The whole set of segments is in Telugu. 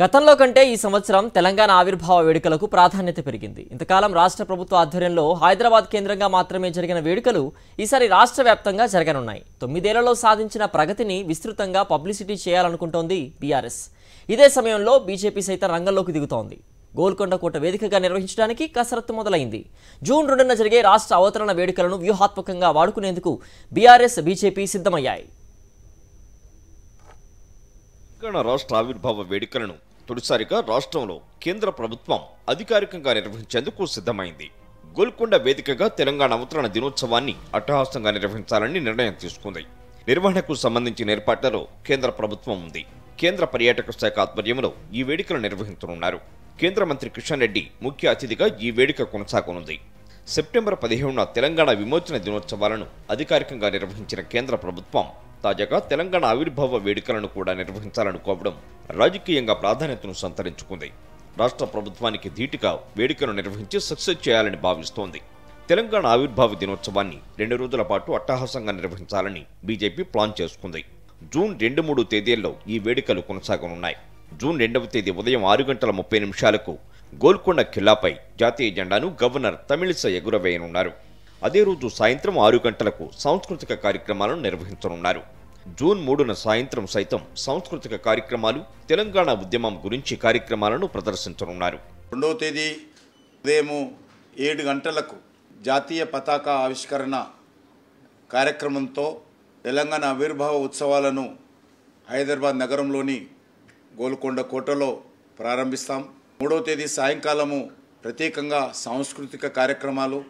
గతంలో కంటే ఈ సంవత్సరం తెలంగాణ ఆవిర్భావ వేడుకలకు ప్రాధాన్యత పెరిగింది ఇంతకాలం రాష్ట్ర ప్రభుత్వ ఆధ్వర్యంలో హైదరాబాద్ కేంద్రంగా మాత్రమే జరిగిన వేడుకలు ఈసారి రాష్ట్ర వ్యాప్తంగా జరగనున్నాయి తొమ్మిదేళ్లలో సాధించిన ప్రగతిని విస్తృతంగా పబ్లిసిటీ చేయాలనుకుంటోంది బీఆర్ఎస్ ఇదే సమయంలో బీజేపీ సైతం రంగంలోకి దిగుతోంది గోల్కొండ కోట వేదికగా నిర్వహించడానికి కసరత్తు మొదలైంది జూన్ రెండున జరిగే రాష్ట్ర అవతరణ వేడుకలను వ్యూహాత్మకంగా వాడుకునేందుకు బీఆర్ఎస్ బీజేపీ సిద్ధమయ్యాయి తెలంగాణ రాష్ట్ర ఆవిర్భావ వేడుకలను తొలిసారిగా రాష్ట్రంలో కేంద్ర ప్రభుత్వం అధికారికంగా నిర్వహించేందుకు సిద్ధమైంది గోల్కొండ వేదికగా తెలంగాణ అవతరణ దినోత్సవాన్ని అట్టహాసంగా నిర్వహించాలని నిర్ణయం తీసుకుంది నిర్వహణకు సంబంధించిన ఏర్పాట్లలో కేంద్ర ప్రభుత్వం ఉంది కేంద్ర పర్యాటక శాఖ ఆధ్వర్యంలో ఈ వేడుకలు నిర్వహించనున్నారు కేంద్ర మంత్రి కిషన్ రెడ్డి ముఖ్య అతిథిగా ఈ వేడుక కొనసాగనుంది సెప్టెంబర్ పదిహేనున తెలంగాణ విమోచన దినోత్సవాలను అధికారికంగా నిర్వహించిన కేంద్ర ప్రభుత్వం తాజాగా తెలంగాణ ఆవిర్భావ వేడుకలను కూడా నిర్వహించాలనుకోవడం రాజకీయంగా ప్రాధాన్యతను సంతరించుకుంది రాష్ట్ర ప్రభుత్వానికి ధీటుగా వేడుకను నిర్వహించి సక్సెస్ చేయాలని భావిస్తోంది తెలంగాణ ఆవిర్భావ దినోత్సవాన్ని రెండు రోజుల పాటు అట్టహాసంగా నిర్వహించాలని బీజేపీ ప్లాన్ చేసుకుంది జూన్ రెండు మూడు తేదీల్లో ఈ వేడుకలు కొనసాగనున్నాయి జూన్ రెండవ తేదీ ఉదయం ఆరు గంటల ముప్పై నిమిషాలకు గోల్కొండ ఖిల్లాపై జాతీయ జెండాను గవర్నర్ తమిళిసై ఎగురవేయనున్నారు అదే రోజు సాయంత్రం ఆరు గంటలకు సాంస్కృతిక కార్యక్రమాలను నిర్వహించనున్నారు జూన్ మూడున సాయంత్రం సైతం సాంస్కృతిక కార్యక్రమాలు తెలంగాణ ఉద్యమం గురించి కార్యక్రమాలను ప్రదర్శించనున్నారు రెండవ తేదీ ఉదయం ఏడు గంటలకు జాతీయ పతాక ఆవిష్కరణ కార్యక్రమంతో తెలంగాణ ఆవిర్భావ ఉత్సవాలను హైదరాబాద్ నగరంలోని గోల్కొండ కోటలో ప్రారంభిస్తాం మూడవ తేదీ సాయంకాలము ప్రత్యేకంగా సాంస్కృతిక కార్యక్రమాలు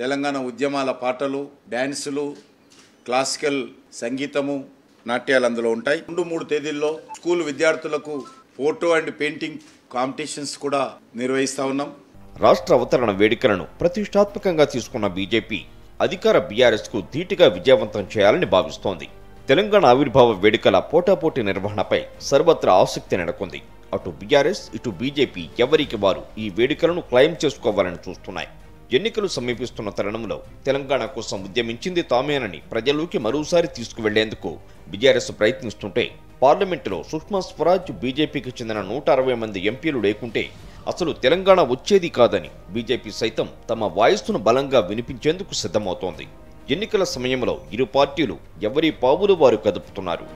తెలంగాణ ఉద్యమాల పాటలు డ్యాన్సులు క్లాసికల్ సంగీతము నాట్యాలు అందులో ఉంటాయి రెండు మూడు తేదీల్లో స్కూల్ విద్యార్థులకు ఫోటో అండ్ పెయింటింగ్ కాంపిటీషన్స్ కూడా నిర్వహిస్తా ఉన్నాం రాష్ట్ర అవతరణ వేడుకలను ప్రతిష్టాత్మకంగా తీసుకున్న బీజేపీ అధికార బీఆర్ఎస్కు ధీటుగా విజయవంతం చేయాలని భావిస్తోంది తెలంగాణ ఆవిర్భావ వేడుకల పోటాపోటీ నిర్వహణపై సర్వత్రా ఆసక్తి నెలకొంది అటు బీఆర్ఎస్ ఇటు బీజేపీ ఎవరికి వారు ఈ వేడుకలను క్లైమ్ చేసుకోవాలని చూస్తున్నాయి ఎన్నికలు సమీపిస్తున్న తరుణంలో తెలంగాణ కోసం ఉద్యమించింది తామేనని ప్రజలోకి మరోసారి తీసుకువెళ్లేందుకు బీఆర్ఎస్ ప్రయత్నిస్తుంటే పార్లమెంటులో సుష్మా స్వరాజ్ బీజేపీకి చెందిన నూట అరవై మంది ఎంపీలు లేకుంటే అసలు తెలంగాణ వచ్చేది కాదని బీజేపీ సైతం తమ వాయిస్ను బలంగా వినిపించేందుకు సిద్ధమవుతోంది ఎన్నికల సమయంలో ఇరు పార్టీలు ఎవరి పావులు వారు కదుపుతున్నారు